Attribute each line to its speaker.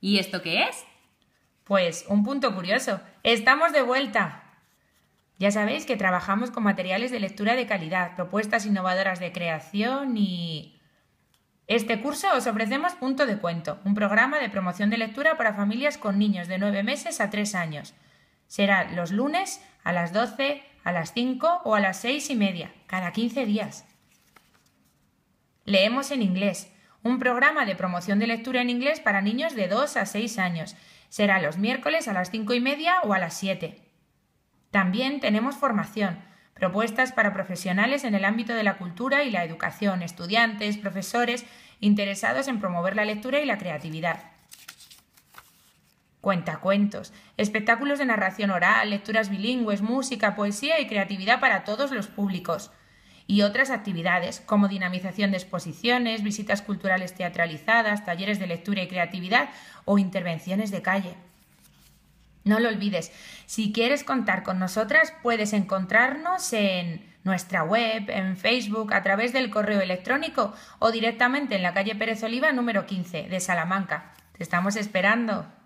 Speaker 1: ¿Y esto qué es? Pues un punto curioso. Estamos de vuelta. Ya sabéis que trabajamos con materiales de lectura de calidad, propuestas innovadoras de creación y... Este curso os ofrecemos Punto de Cuento, un programa de promoción de lectura para familias con niños de 9 meses a 3 años. Será los lunes a las 12, a las 5 o a las 6 y media, cada 15 días. Leemos en inglés, un programa de promoción de lectura en inglés para niños de 2 a 6 años. Será los miércoles a las 5 y media o a las 7. También tenemos formación, propuestas para profesionales en el ámbito de la cultura y la educación, estudiantes, profesores interesados en promover la lectura y la creatividad. Cuentacuentos, espectáculos de narración oral, lecturas bilingües, música, poesía y creatividad para todos los públicos y otras actividades como dinamización de exposiciones, visitas culturales teatralizadas, talleres de lectura y creatividad o intervenciones de calle. No lo olvides, si quieres contar con nosotras puedes encontrarnos en nuestra web, en Facebook, a través del correo electrónico o directamente en la calle Pérez Oliva número 15 de Salamanca. Te estamos esperando.